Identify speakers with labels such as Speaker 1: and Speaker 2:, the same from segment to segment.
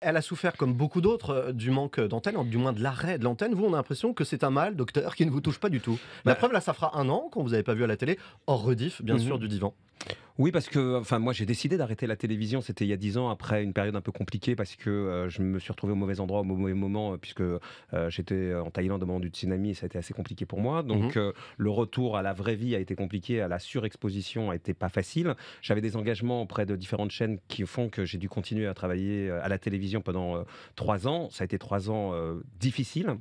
Speaker 1: Elle a souffert, comme beaucoup d'autres, euh, du manque d'antenne, du moins de l'arrêt de l'antenne. Vous, on a l'impression que c'est un mal, docteur, qui ne vous touche pas du tout. La bah preuve, là, ça fera un an qu'on vous n'avez pas vu à la télé, hors rediff, bien mhm. sûr, du divan. Oui, parce que enfin, moi j'ai décidé d'arrêter la télévision, c'était il y a 10 ans, après une période un peu compliquée, parce que euh, je me suis retrouvé au mauvais endroit, au mauvais moment, euh, puisque euh, j'étais en Thaïlande au moment du tsunami, et ça a été assez compliqué pour moi. Donc mhm. le retour à la vraie vie a été compliqué, à la surexposition a été pas facile. J'avais des engagements auprès de différentes chaînes qui font que j'ai dû continuer à travailler à la télévision pendant 3 ans. Ça a été 3 ans difficiles.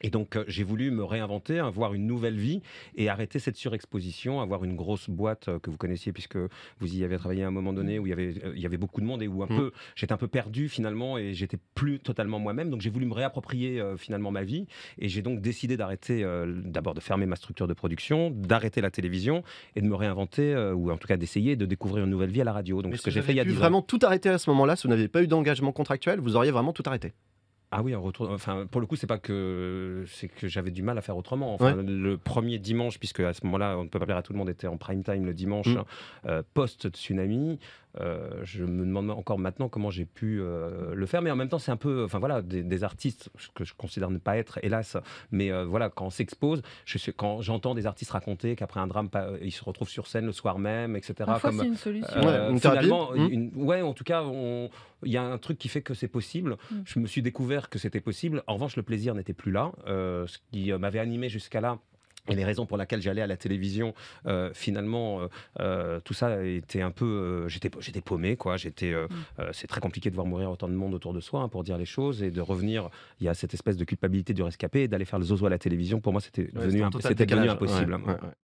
Speaker 1: Et donc, euh, j'ai voulu me réinventer, avoir hein, une nouvelle vie et arrêter cette surexposition, avoir une grosse boîte euh, que vous connaissiez puisque vous y avez travaillé à un moment donné mm. où euh, il y avait, beaucoup de monde et où un mm. peu, j'étais un peu perdu finalement et j'étais plus totalement moi-même. Donc, j'ai voulu me réapproprier finalement ma vie et j'ai donc décidé d'arrêter, d'abord de fermer ma structure de production, d'arrêter la télévision et de me réinventer ou en tout cas d'essayer de découvrir une nouvelle vie à la radio. Donc, ce que j'ai fait il y a vraiment tout arrêté à ce moment-là, si vous n'aviez pas eu d'engagement contractuel, vous auriez vraiment tout arrêté. Ah oui, on Enfin, pour le coup, c'est pas que c'est que j'avais du mal à faire autrement. Enfin, le premier dimanche, puisque à ce moment-là, on ne peut pas dire à tout le monde, était en prime time le dimanche, mm. hein, euh, post tsunami. Euh, je me demande encore maintenant comment j'ai pu euh, le faire, mais en même temps, c'est un peu, enfin voilà, des, artistes artistes que je considère ne pas être, hélas, mais euh, voilà, quand on s'expose, je, quand j'entends des artistes raconter qu'après un drame, ils se retrouvent sur scène le soir même, etc. comme, une solution. Ouais, finalement, mmh. ouais, en tout cas, il y a un truc qui fait que c'est possible. Mmh. Je me suis découvert que c'était possible. En revanche, le plaisir n'était plus là. ce qui m'avait animé jusqu'à là et les raisons pour lesquelles j'allais à la télévision, euh, finalement, euh, euh, tout ça était un peu, j'étais, j'étais paumé, quoi. J'étais, mm. c'est très compliqué de voir mourir autant de monde autour de soi hein, pour dire les choses et de revenir. Il y a cette espèce de culpabilité du rescapé et d'aller faire le zozo à la télévision. Pour moi, c'était devenu, c'était devenu impossible. Hein.